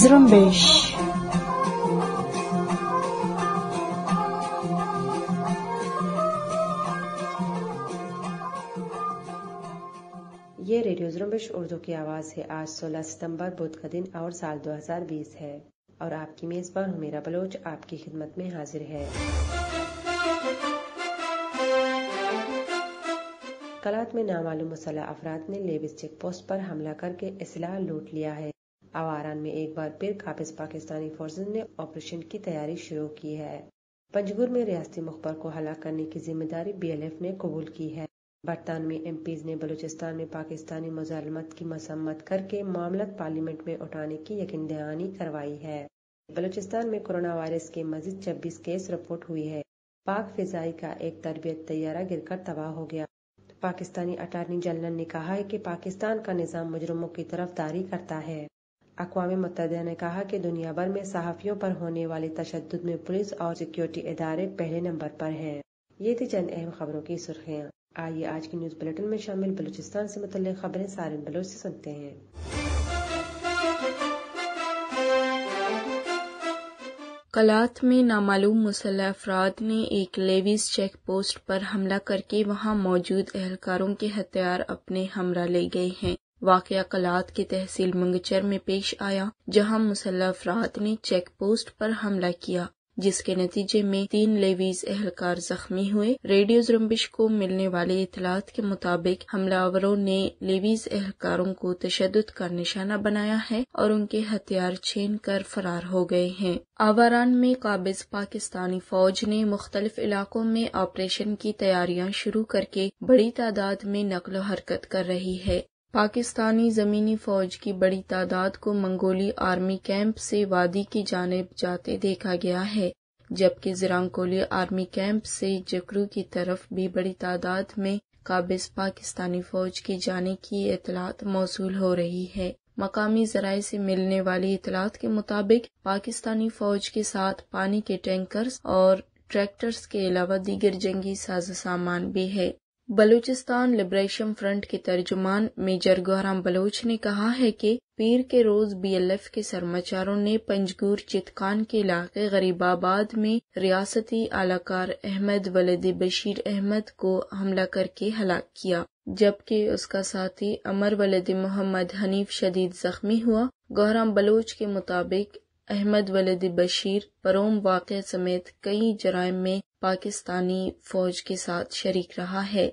zrumbish. ये radio जुम्बिश Urdu की आवाज़ है आज 16 सितंबर बुध का दिन और साल 2020 है और आपकी मेज़बान हुमेरा बलोच आपकी खिदमत में हाजिर है कलात में नामालूम मसला अफराद ने लेविस चेक पोस्ट पर हमला करके इसलाह लूट लिया है आवारान में एक बार फिर काबिज पाकिस्तानी फोर्सेज ने ऑपरेशन की तैयारी शुरू की है पंजगुर में रियाती मुखबर को हला करने की जिम्मेदारी एफ ने कबूल की है बरतानवी एम पीज ने बलूचिस्तान में पाकिस्तानी मुजालमत की मसम्मत करके मामला पार्लियामेंट में उठाने की यकीन दहानी करवाई है बलूचिस्तान में कोरोना वायरस के मजीद छब्बीस केस रिपोर्ट हुई है पाक फिजाई का एक तरबियत तैयारा गिरकर तबाह हो गया पाकिस्तानी अटारनी जनरल ने कहा है कि पाकिस्तान का निज़ाम मुजरमों की तरफ दारी करता है अकवा मुतहदा ने कहा कि दुनिया भर में सहाफ़ियों पर होने वाले तशद में पुलिस और सिक्योरिटी इदारे पहले नंबर पर हैं ये थी चंद अहम खबरों की सुर्खियाँ आइए आज की न्यूज़ बुलेटिन में शामिल बलूचिस्तान से मुतल खबरें सारे बलोच से सुनते हैं कलात में नामालूम मुसल अफराद ने एक लेविस चेक पोस्ट पर हमला करके वहां मौजूद एहलकारों के हथियार अपने हमरा ले गए हैं वाक़ कलात के तहसील मंगचर में पेश आया जहां मुसल्ह अफराद ने चेक पोस्ट पर हमला किया जिसके नतीजे में तीन लेवीज एहलकार जख्मी हुए रेडियो जुम्बिश को मिलने वाली इतलात के मुताबिक हमलावरों ने लेवीज एहलकारों को तशद का निशाना बनाया है और उनके हथियार छीन कर फरार हो गए हैं आवारान में काबिज पाकिस्तानी फौज ने मुख्तलिफ इलाकों में ऑपरेशन की तैयारियां शुरू करके बड़ी तादाद में नकलो हरकत कर रही है पाकिस्तानी ज़मीनी फ़ौज की बड़ी तादाद को मंगोली आर्मी कैंप से वादी की जानब जाते देखा गया है जबकि जरांगकोली आर्मी कैंप से जकरू की तरफ भी बड़ी तादाद में काबिज पाकिस्तानी फ़ौज की जाने की इतलात मौसू हो रही है मकामी जराये से मिलने वाली इतलात के मुताबिक पाकिस्तानी फ़ौज के साथ पानी के टैंकर और ट्रैक्टर्स के अलावा दीगर जंगी साजो सामान भी है बलूचिस्तान लिबरेशन फ्रंट के तर्जुमान मेजर गौराम बलोच ने कहा है कि पीर के रोज बीएलएफ के सरमाचारों ने पंजगूर चितकान के इलाके गरीबाबाद में रियासती आलाकार अहमद वलद बशीर अहमद को हमला करके हलाक किया जबकि उसका साथी अमर वलद मोहम्मद हनीफ शदीद जख्मी हुआ गौराम बलोच के मुताबिक अहमद वलद बशीर परोम वाक़ समेत कई जराइम में पाकिस्तानी फौज के साथ शरीक रहा है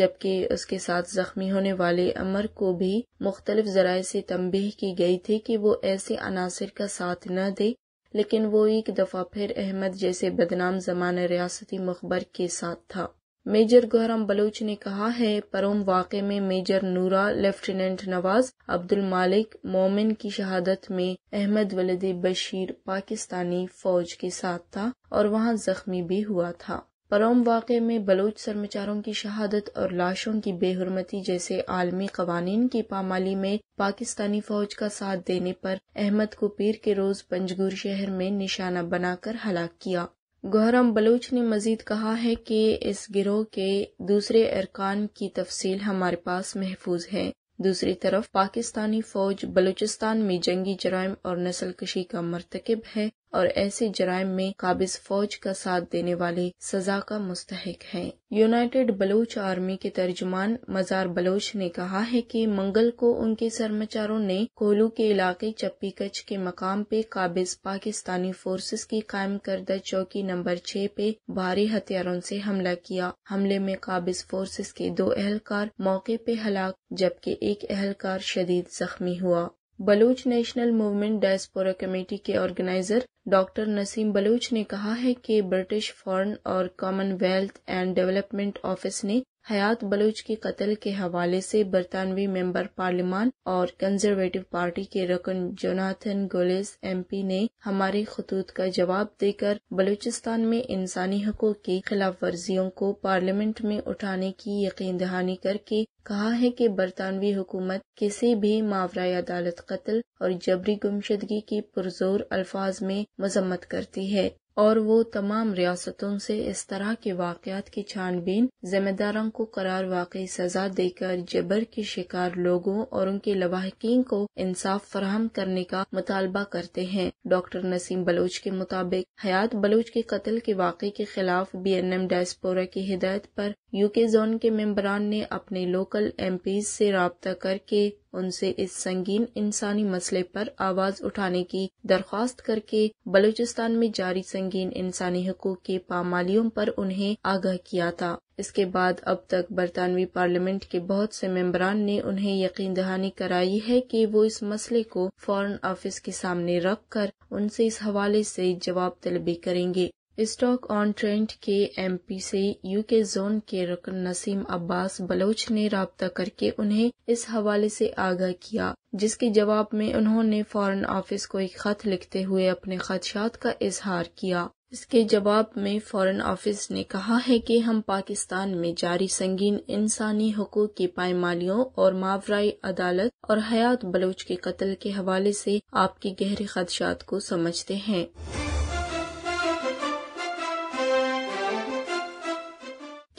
जबकि उसके साथ जख्मी होने वाले अमर को भी मुख्तलिफ जराये से तमबीह की गई थी कि वो ऐसे अनासर का साथ न दे लेकिन वो एक दफ़ा फिर अहमद जैसे बदनाम जमाना रियासती मुखबर के साथ था मेजर गौरम बलोच ने कहा है परोम वाक़े में मेजर नूरा लेफ्टिनेंट नवाज अब्दुल मालिक मोमिन की शहादत में अहमद वलद बशीर पाकिस्तानी फौज के साथ था और वहां जख्मी भी हुआ था परोम वाक़े में बलोच सरमाचारों की शहादत और लाशों की बेहरमती जैसे आलमी कवानीन की पामाली में पाकिस्तानी फौज का साथ देने पर अहमद को पीर के रोज पंजगुर शहर में निशाना बनाकर हलाक किया गोहरम बलूच ने मजीद कहा है कि इस गिरोह के दूसरे अरकान की तफसील हमारे पास महफूज है दूसरी तरफ पाकिस्तानी फौज बलूचिस्तान में जंगी जराइम और नस्ल कशी का मरतकब है और ऐसे जराइम में काबिज फौज का साथ देने वाले सजा का मुस्तक है यूनाइटेड बलोच आर्मी के तर्जुमान मजार बलोच ने कहा है कि मंगल को उनके सरमाचारों ने कोलू के इलाके चप्पी कच्छ के मकाम पे काबिज पाकिस्तानी फोर्सेस की कायम करदा चौकी नंबर छह पे भारी हथियारों से हमला किया हमले में काबिज फोर्सेस के दो एहलकार मौके पे हलाक जबकि एक एहलकार शदीद जख्मी हुआ Baloch national movement diaspora committee के ऑर्गेनाइजर डॉक्टर नसीम बलूच ने कहा है कि ब्रिटिश फॉरेन और कॉमनवेल्थ एंड डेवलपमेंट ऑफिस ने हयात बलूच के कत्ल के हवाले से बरतानवी मेंबर पार्लियामान और कंजर्वेटिव पार्टी के रकन जोनाथन गोलेस एमपी ने हमारे खतूत का जवाब देकर बलूचिस्तान में इंसानी हकूक की खिलाफ वर्जियों को पार्लियामेंट में उठाने की यकीन दहानी करके कहा है कि बरतानवी हुकूमत किसी भी मावरा अदालत कत्ल और जबरी गुमशदगी की पुरजोर अल्फाज में मजम्मत करती है और वो तमाम रियासतों से इस तरह के वाकयात की छानबीन जिम्मेदारों को करार वाकई सजा देकर जबर के शिकार लोगों और उनके लवाहकिन को इंसाफ फराहम करने का मुतालबा करते हैं डॉक्टर नसीम बलोच के मुताबिक हयात बलोच के कत्ल के वाक़े के खिलाफ बी एन एम डायस्पोरा की हिदायत पर यूके जोन के मेम्बरान ने अपने लोकल एम पी से रबता करके उनसे इस संगीन इंसानी मसले पर आवाज उठाने की दरख्वास्त करके बलूचिस्तान में जारी संगीन इंसानी हकूक की पामालियों पर उन्हें आगाह किया था इसके बाद अब तक बरतानवी पार्लियामेंट के बहुत से मेम्बरान ने उन्हें यकीन दहानी कराई है कि वो इस मसले को फॉरेन ऑफिस के सामने रख कर उनसे इस हवाले से जवाब तलबी करेंगे स्टॉक ऑन ट्रेंड के एमपी से यूके जोन के रुकन नसीम अब्बास बलोच ने रबता करके उन्हें इस हवाले से आगाह किया जिसके जवाब में उन्होंने फॉरेन ऑफिस को एक खत लिखते हुए अपने खदशात का इजहार किया इसके जवाब में फॉरेन ऑफिस ने कहा है कि हम पाकिस्तान में जारी संगीन इंसानी हकूक की पायमालियों और मावराई अदालत और हयात बलोच के कत्ल के हवाले से आपके गहरे खदशात को समझते हैं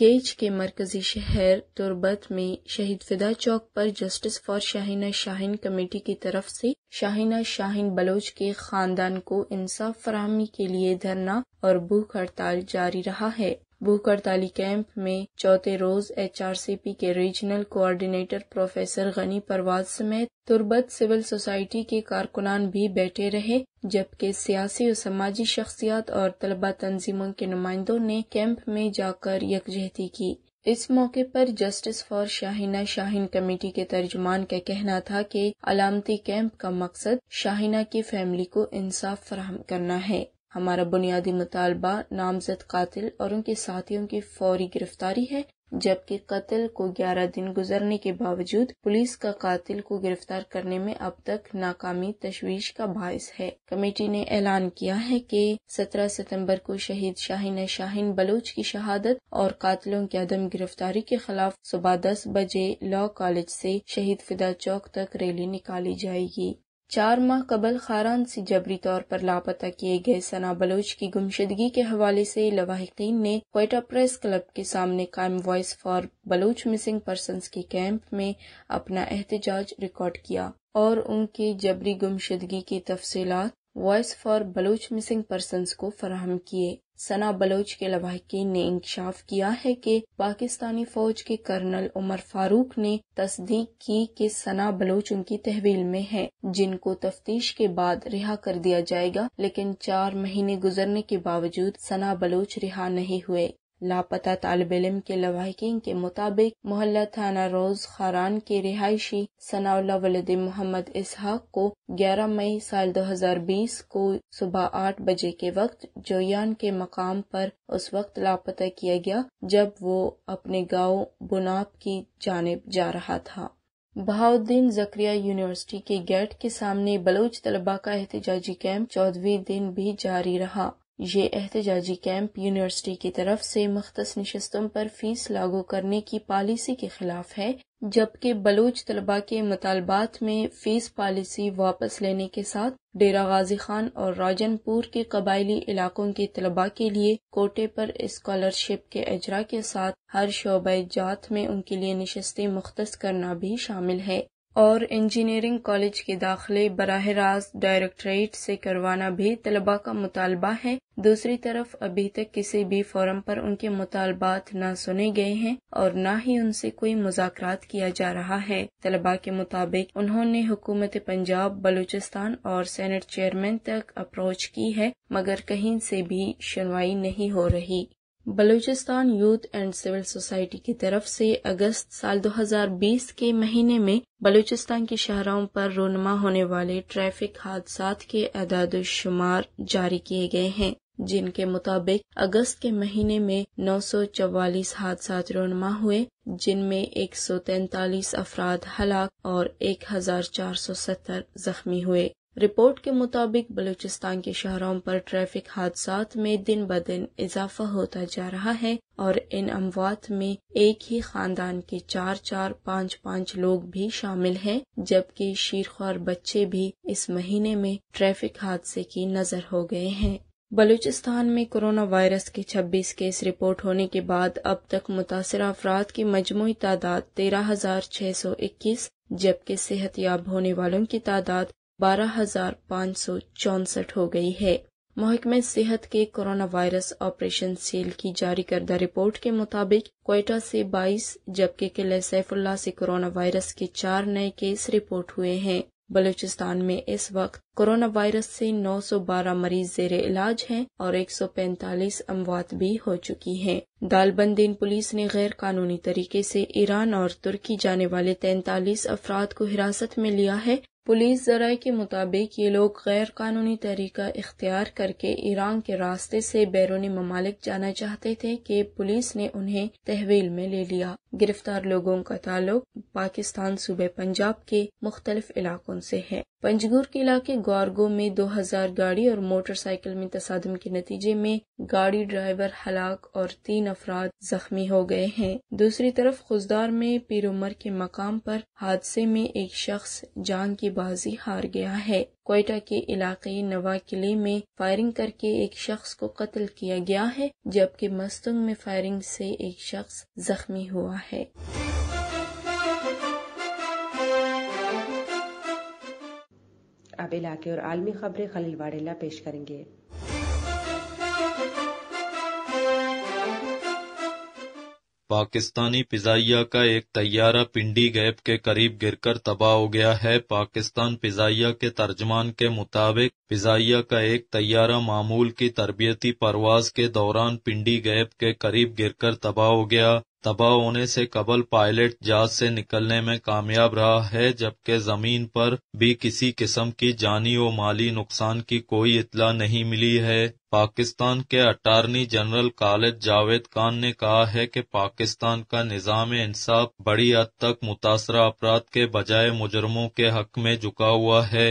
केच के मरकजी शहर तुरबत में शहीद फिदा चौक पर justice for Shahina Shaheen committee की तरफ से शाहिना शाहिन बलोच के खानदान को इंसाफ फरहमी के लिए धरना और भूख हड़ताल जारी रहा है भूख हड़ताली कैंप में चौथे रोज एचआरसीपी के regional coordinator professor Gani Parwaz समेत तुर्बत सिविल सोसाइटी के कारकुनान भी बैठे रहे जबकि सियासी और समाजी शख्सियात और तलबा तंजीमों के नुमाइंदों ने कैंप में जाकर यकजहती की इस मौके पर justice for Shahina Shaheen committee के तर्जुमान का कहना था कि अलामती कैंप का मकसद शाहिना की फैमिली को इंसाफ फराहम करना है हमारा बुनियादी मुतालबा नामजद कतिल और उनके साथियों की फौरी गिरफ्तारी है जबकि कत्ल को 11 दिन गुजरने के बावजूद पुलिस का कतिल को गिरफ्तार करने में अब तक नाकामी तशवीश का बायस है कमेटी ने ऐलान किया है कि 17 सितंबर को शहीद शाहीन शाहीन बलोच की शहादत और कातिलों की अदम गिरफ्तारी के खिलाफ सुबह दस बजे लॉ कॉलेज से शहीद फिदा चौक तक रैली निकाली जाएगी चार माह कबल खारान से जबरी तौर पर लापता किए गए सना बलोच की गुमशदगी के हवाले से लवाहकिन ने कोयटा प्रेस क्लब के सामने कायम voice for Baloch missing person के कैंप में अपना एहतजाज रिकॉर्ड किया और उनके जबरी गुमशदगी की तफसीत voice for Baloch missing person को फराहम किए सना बलोच के लवाकी ने इंकशाफ किया है कि पाकिस्तानी फौज के कर्नल उमर फारूक ने तस्दीक की कि सना बलोच उनकी तहवील में है जिनको तफ्तीश के बाद रिहा कर दिया जाएगा लेकिन चार महीने गुजरने के बावजूद सना बलोच रिहा नहीं हुए लापता तालब इम के लवाकिन के मुताबिक मोहल्ला थाना रोज खारान के रिहायशी सनाउल्ला वलद मोहम्मद इसहाक को 11 मई साल 2020 को सुबह 8 बजे के वक्त जोयान के मकाम पर उस वक्त लापता किया गया जब वो अपने गांव बुनाब की जानब जा रहा था बहाउद्दीन जक्रिया यूनिवर्सिटी के गेट के सामने बलूच तलबा का एहतजाजी कैंप चौदहवीं दिन भी जारी रहा ये एहतजाजी कैंप यूनिवर्सिटी की तरफ से मख्त नशस्तों पर फीस लागू करने की पॉलिसी के खिलाफ है जबकि बलूच तलबा के मुतालबात में फीस पॉलिसी वापस लेने के साथ डेरा गाजी खान और राजनपुर के कबायली इलाकों के तलबा के लिए कोटे पर स्कॉलरशिप के अजरा के साथ हर शोबे जात में उनके लिए नशस्तें मुख्त करना भी शामिल है और इंजीनियरिंग कॉलेज के दाखिले बरह रास्त डायरेक्टरेट से करवाना भी तलबा का मुतालबा है दूसरी तरफ अभी तक किसी भी फोरम पर उनके मुतालबात न सुने गए हैं और न ही उनसे कोई मुजात किया जा रहा है तलबा के मुताबिक उन्होंने हुकूमत पंजाब बलूचिस्तान और सेनेट चेयरमैन तक अप्रोच की है मगर कहीं से भी सुनवाई नहीं हो रही Balochistan youth and civil society की तरफ से अगस्त साल 2020 के महीने में बलूचिस्तान की शहरों पर रोनमा होने वाले ट्रैफिक हादसा के अदाद शुमार जारी किए गए हैं जिनके मुताबिक अगस्त के महीने में 944 हादसा रोनमा हुए जिनमें एक सौ तैतालीस अफराद हलाक और 1470 जख्मी हुए रिपोर्ट के मुताबिक बलूचिस्तान के शहरों पर ट्रैफिक हादसा में दिन ब दिन इजाफा होता जा रहा है और इन अमवात में एक ही खानदान के चार चार पाँच पाँच लोग भी शामिल हैं जबकि शीरखार बच्चे भी इस महीने में ट्रैफिक हादसे की नजर हो गए हैं बलूचिस्तान में कोरोना वायरस के 26 केस रिपोर्ट होने के बाद अब तक मुतासर अफराद की मजमू तादाद तेरह हजार छह सौ इक्कीस जबकि याब होने वालों की तादाद बारह हजार पाँच सौ हो गई है महकमे सेहत के कोरोना वायरस ऑपरेशन सेल की जारी करदा रिपोर्ट के मुताबिक कोयटा से 22 जबकि किले सैफुल्ला से कोरोना वायरस के चार नए केस रिपोर्ट हुए हैं बलूचिस्तान में इस वक्त कोरोना वायरस से 912 मरीज जेर इलाज हैं और 145 अमवात भी हो चुकी हैं। दालबंदीन पुलिस ने गैर कानूनी तरीके से ईरान और तुर्की जाने वाले 43 अफराद को हिरासत में लिया है पुलिस जराये के मुताबिक ये लोग गैर कानूनी तरीका इख्तियार करके ईरान के रास्ते से बैरूनी ममालिक जाना चाहते थे कि पुलिस ने उन्हें तहवील में ले लिया गिरफ्तार लोगों का ताल्लुक पाकिस्तान सूबे पंजाब के मुख्तलिफ इलाकों से है पंजगुर के इलाके गौरगो में 2000 गाड़ी और मोटरसाइकिल में तसादम के नतीजे में गाड़ी ड्राइवर हलाक और तीन अफराद जख्मी हो गए हैं दूसरी तरफ खुजदार में पीर उमर के मकाम पर हादसे में एक शख्स जान की बाजी हार गया है कोयटा के इलाके नवा किले में फायरिंग करके एक शख्स को कत्ल किया गया है जबकि मस्तुंग में फायरिंग से एक शख्स जख्मी हुआ है अब इलाके और आलमी खबरें खलील वाडेला पेश करेंगे पाकिस्तानी पिजाइया का एक तैयारा पिंडी गैप के करीब गिरकर तबाह हो गया है पाकिस्तान पिजाइया के तर्जमान के मुताबिक फिजाइया का एक तैयारा मामूल की तरबियती परवाज के दौरान पिंडी गैप के करीब गिरकर तबाह हो गया तबाह होने से कबल पायलट जहाज से निकलने में कामयाब रहा है जबकि जमीन पर भी किसी किस्म की जानी और माली नुकसान की कोई इतला नहीं मिली है पाकिस्तान के अटारनी जनरल खालिद जावेद खान ने कहा है कि पाकिस्तान का निज़ाम इंसाफ बड़ी हद तक मुतासरा अफराद के बजाय मुजरमों के हक में झुका हुआ है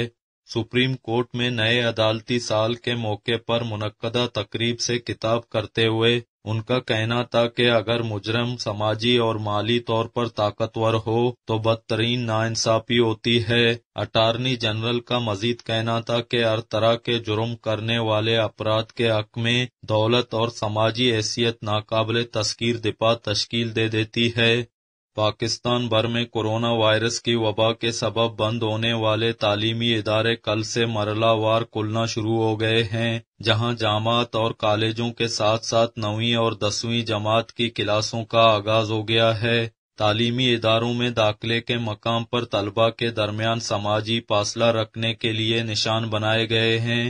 सुप्रीम कोर्ट में नए अदालती साल के मौके पर मुनदा तकरीब से किताब करते हुए उनका कहना था कि अगर मुजरम समाजी और माली तौर पर ताकतवर हो तो बदतरीन नाइंसाफी होती है अटारनी जनरल का मजीद कहना था कि हर तरह के जुर्म करने वाले अपराध के हक में दौलत और समाजी हैसियत नाकबले तस्कीर दिपा तश्कील दे देती है पाकिस्तान भर में कोरोना वायरस की वबा के सबब बंद होने वाले तालीमी इदारे कल से मरलावार खुलना शुरू हो गए हैं जहां जामात और कॉलेजों के साथ साथ नवीं और दसवीं जमात की क्लासों का आगाज हो गया है तालीमी इदारों में दाखिले के मकाम पर तलबा के दरमियान समाजी फासला रखने के लिए निशान बनाए गए हैं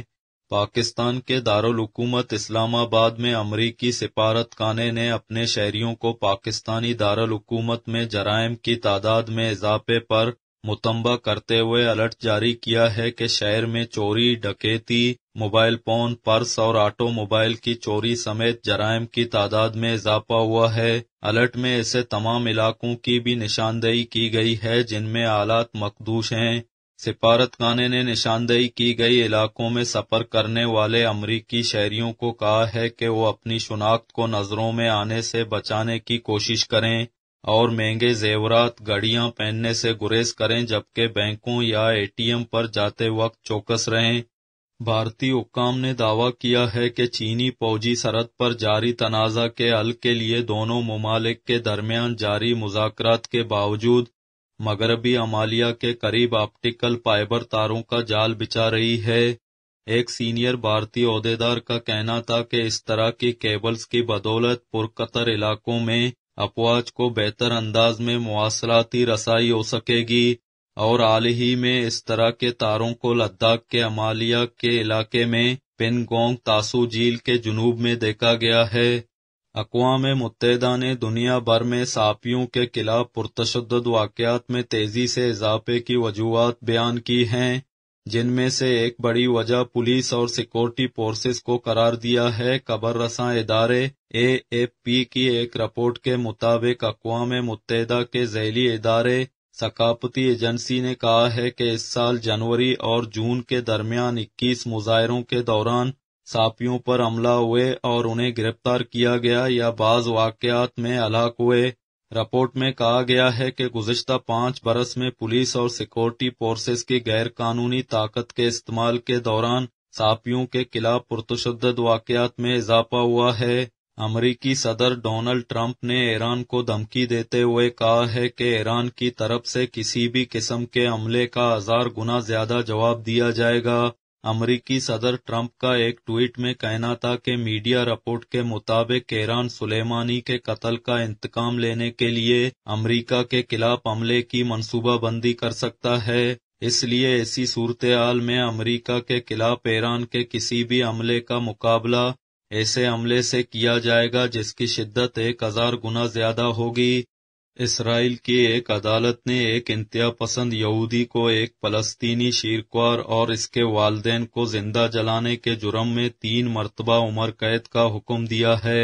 पाकिस्तान के दारकूमत इस्लामाबाद में अमरीकी खाने ने अपने शहरियों को पाकिस्तानी दारकूमत में जराइम की तादाद में इजाफे पर मुतंबा करते हुए अलर्ट जारी किया है कि शहर में चोरी डकैती मोबाइल फोन पर्स और ऑटो मोबाइल की चोरी समेत जराइम की तादाद में इजाफा हुआ है अलर्ट में ऐसे तमाम इलाकों की भी निशानदेही की गई है जिनमें आलात मखदूश हैं खाने ने निशानदेही की गई इलाकों में सफर करने वाले अमरीकी शहरियों को कहा है कि वो अपनी शनाख्त को नज़रों में आने से बचाने की कोशिश करें और महंगे जेवरात गाड़ियां पहनने से गुरेज करें जबकि बैंकों या एटीएम पर जाते वक्त चौकस रहें भारतीय हुकाम ने दावा किया है कि चीनी फौजी सरहद पर जारी तनाज़ा के हल के लिए दोनों ममालिक के दरमियान जारी मुजात के बावजूद मगरबी अमालिया के करीब ऑप्टिकल फाइबर तारों का जाल बिछा रही है एक सीनियर भारतीय अहदेदार का कहना था कि इस तरह की केबल्स की बदौलत पुरकतर इलाकों में अफवाज को बेहतर अंदाज में मुआसराती रसाई हो सकेगी और हाल ही में इस तरह के तारों को लद्दाख के अमालिया के इलाके में पिनगोंग तासू झील के जुनूब में देखा गया है अकवा मुतहदा ने दुनिया भर में सापियों के खिलाफ पुरतशद वाकत में तेज़ी से इजाफे की वजूहत बयान की हैं जिनमें से एक बड़ी वजह पुलिस और सिक्योरिटी फोर्सेस को करार दिया है कबर रसा इदारे ए एफ पी की एक रिपोर्ट के मुताबिक अकवाम मुतहदा के जैली इदारे सकाफती एजेंसी ने कहा है कि इस साल जनवरी और जून के दरमियान इक्कीस मुजाहरों के दौरान सापियों पर हमला हुए और उन्हें गिरफ्तार किया गया या बाज वाकयात में हलाक हुए रिपोर्ट में कहा गया है कि गुजशत पाँच बरस में पुलिस और सिक्योरिटी फोर्सेस की गैर कानूनी ताकत के इस्तेमाल के दौरान सापियों के खिलाफ पुरतशद वाकयात में इजाफा हुआ है अमरीकी सदर डोनाल्ड ट्रंप ने ईरान को धमकी देते हुए कहा है कि ईरान की तरफ से किसी भी किस्म के हमले का हजार गुना ज्यादा जवाब दिया जाएगा अमरीकी सदर ट्रंप का एक ट्वीट में कहना था कि मीडिया रिपोर्ट के मुताबिक केरान सुलेमानी के कत्ल का इंतकाम लेने के लिए अमरीका के खिलाफ हमले की मनसूबाबंदी कर सकता है इसलिए ऐसी सूरत हाल में अमरीका के खिलाफ ईरान के किसी भी हमले का मुकाबला ऐसे हमले से किया जाएगा जिसकी शिद्दत एक हजार गुना ज्यादा होगी इसराइल की एक अदालत ने एक इंतहा पसंद यहूदी को एक फलस्तीनी शीरकवार और इसके वालदेन को जिंदा जलाने के जुर्म में तीन मरतबा उम्र कैद का हुक्म दिया है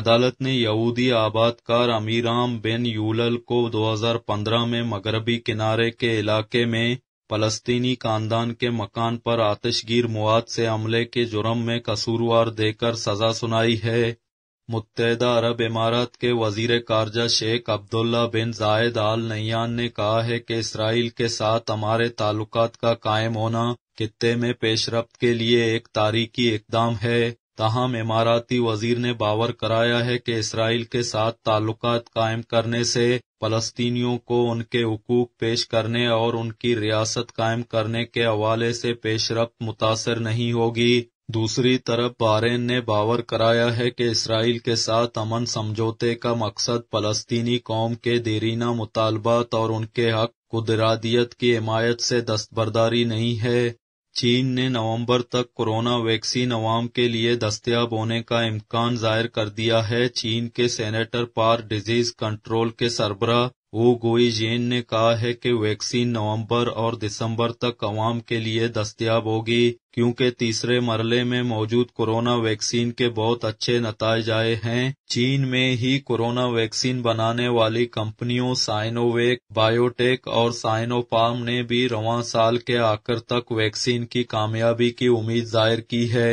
अदालत ने यहूदी आबादकार अमीराम बिन यूलल को 2015 में मगरबी किनारे के इलाके में फलस्तीनी खानदान के मकान पर आतिशगीर मुआद से हमले के जुर्म में कसूरवार देकर सजा सुनाई है मुतहदा अरब इमारात के वजीर खारजा शेख अब्दुल्ला बिन जायद अल नैयान ने कहा है कि इसराइल के साथ हमारे ताल्लुक का कायम होना खत्े में पेशरफ के लिए एक तारीखी इकदाम है तहम इमाराती वजीर ने बावर कराया है कि इसराइल के साथ ताल्लुक कायम करने से फलस्तियों को उनके हकूक पेश करने और उनकी रियासत कायम करने के हवाले से पेशरफ मुतासर नहीं होगी दूसरी तरफ बारेन ने बावर कराया है कि इसराइल के साथ अमन समझौते का मकसद फलस्तीनी कौम के देरीना मुतालबात और उनके हक कुदरादियत की हिमायत से दस्तबरदारी नहीं है चीन ने नवंबर तक कोरोना वैक्सीन अवाम के लिए दस्तियाब होने का इम्कान जाहिर कर दिया है चीन के सेनेटर पार डिजीज कंट्रोल के सरबरा वो जेन ने कहा है कि वैक्सीन नवंबर और दिसंबर तक अवाम के लिए दस्तियाब होगी क्योंकि तीसरे मरले में मौजूद कोरोना वैक्सीन के बहुत अच्छे नतज आए हैं चीन में ही कोरोना वैक्सीन बनाने वाली कंपनियों साइनोवेक बायोटेक और साइनोफार्म ने भी रवा साल के आखिर तक वैक्सीन की कामयाबी की उम्मीद जाहिर की है